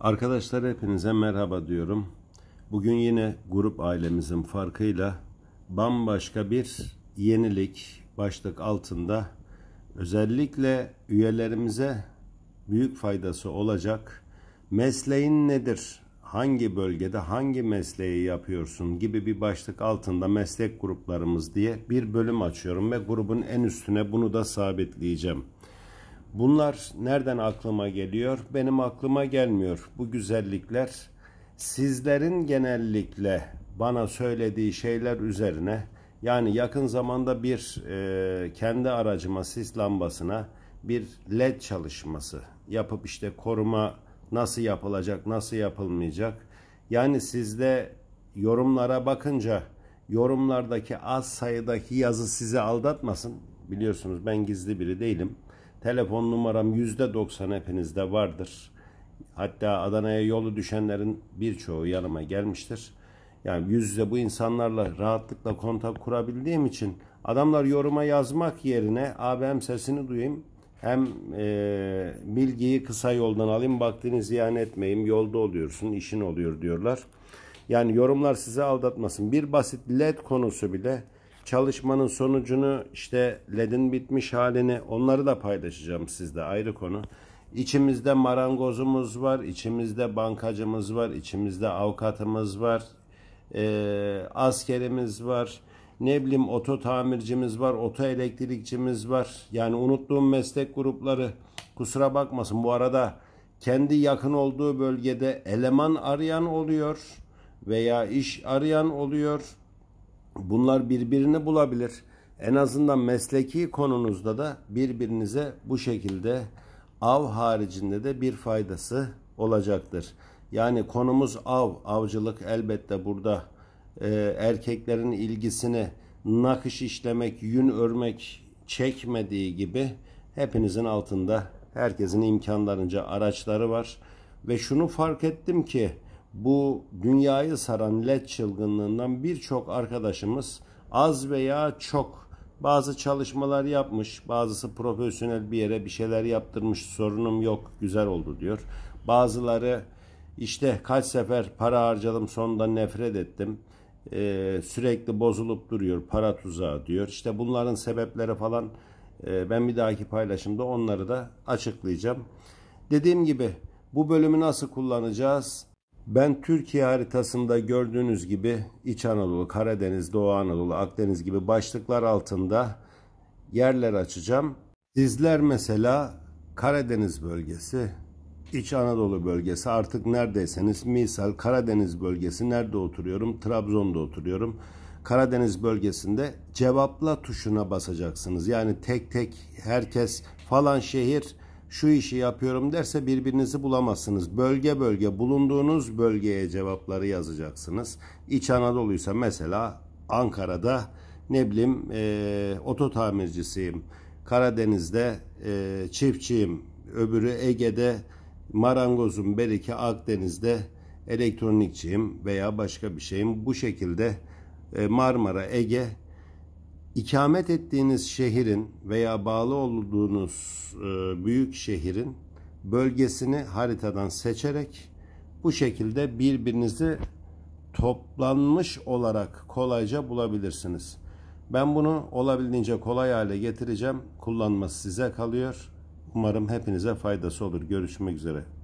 Arkadaşlar hepinize merhaba diyorum. Bugün yine grup ailemizin farkıyla bambaşka bir yenilik başlık altında özellikle üyelerimize büyük faydası olacak. Mesleğin nedir? Hangi bölgede hangi mesleği yapıyorsun gibi bir başlık altında meslek gruplarımız diye bir bölüm açıyorum ve grubun en üstüne bunu da sabitleyeceğim. Bunlar nereden aklıma geliyor? Benim aklıma gelmiyor. Bu güzellikler sizlerin genellikle bana söylediği şeyler üzerine yani yakın zamanda bir e, kendi aracıma sis lambasına bir led çalışması yapıp işte koruma nasıl yapılacak nasıl yapılmayacak yani sizde yorumlara bakınca yorumlardaki az sayıdaki yazı sizi aldatmasın biliyorsunuz ben gizli biri değilim Telefon numaram yüzde doksan hepinizde vardır. Hatta Adana'ya yolu düşenlerin birçoğu yanıma gelmiştir. Yani yüz yüze bu insanlarla rahatlıkla kontak kurabildiğim için adamlar yoruma yazmak yerine abi hem sesini duyayım hem e, bilgiyi kısa yoldan alayım baktığını ziyan etmeyeyim yolda oluyorsun işin oluyor diyorlar. Yani yorumlar sizi aldatmasın. Bir basit led konusu bile çalışmanın sonucunu işte LED'in bitmiş halini onları da paylaşacağım sizde ayrı konu. İçimizde marangozumuz var, içimizde bankacımız var, içimizde avukatımız var, e, askerimiz var, ne bileyim oto tamircimiz var, oto elektrikçimiz var. Yani unuttuğum meslek grupları kusura bakmasın bu arada kendi yakın olduğu bölgede eleman arayan oluyor veya iş arayan oluyor Bunlar birbirini bulabilir. En azından mesleki konunuzda da birbirinize bu şekilde av haricinde de bir faydası olacaktır. Yani konumuz av, avcılık elbette burada e, erkeklerin ilgisini nakış işlemek, yün örmek çekmediği gibi hepinizin altında herkesin imkanlarınca araçları var. Ve şunu fark ettim ki bu dünyayı saran led çılgınlığından birçok arkadaşımız az veya çok bazı çalışmalar yapmış, bazısı profesyonel bir yere bir şeyler yaptırmış, sorunum yok, güzel oldu diyor. Bazıları işte kaç sefer para harcadım sonunda nefret ettim. Ee, sürekli bozulup duruyor para tuzağı diyor. İşte bunların sebepleri falan e, ben bir dahaki paylaşımda onları da açıklayacağım. Dediğim gibi bu bölümü nasıl kullanacağız? Ben Türkiye haritasında gördüğünüz gibi İç Anadolu, Karadeniz, Doğu Anadolu, Akdeniz gibi başlıklar altında yerler açacağım. Sizler mesela Karadeniz bölgesi, İç Anadolu bölgesi artık neredeyseniz misal Karadeniz bölgesi nerede oturuyorum? Trabzon'da oturuyorum. Karadeniz bölgesinde cevapla tuşuna basacaksınız. Yani tek tek herkes falan şehir şu işi yapıyorum derse birbirinizi bulamazsınız. Bölge bölge bulunduğunuz bölgeye cevapları yazacaksınız. İç Anadolu'ysa mesela Ankara'da ne bileyim e, oto Karadeniz'de e, çiftçiyim. Öbürü Ege'de marangozum. Belki Akdeniz'de elektronikçiyim veya başka bir şeyim. Bu şekilde e, Marmara, Ege İkamet ettiğiniz şehrin veya bağlı olduğunuz e, büyük şehrin bölgesini haritadan seçerek bu şekilde birbirinizi toplanmış olarak kolayca bulabilirsiniz. Ben bunu olabildiğince kolay hale getireceğim. Kullanması size kalıyor. Umarım hepinize faydası olur. Görüşmek üzere.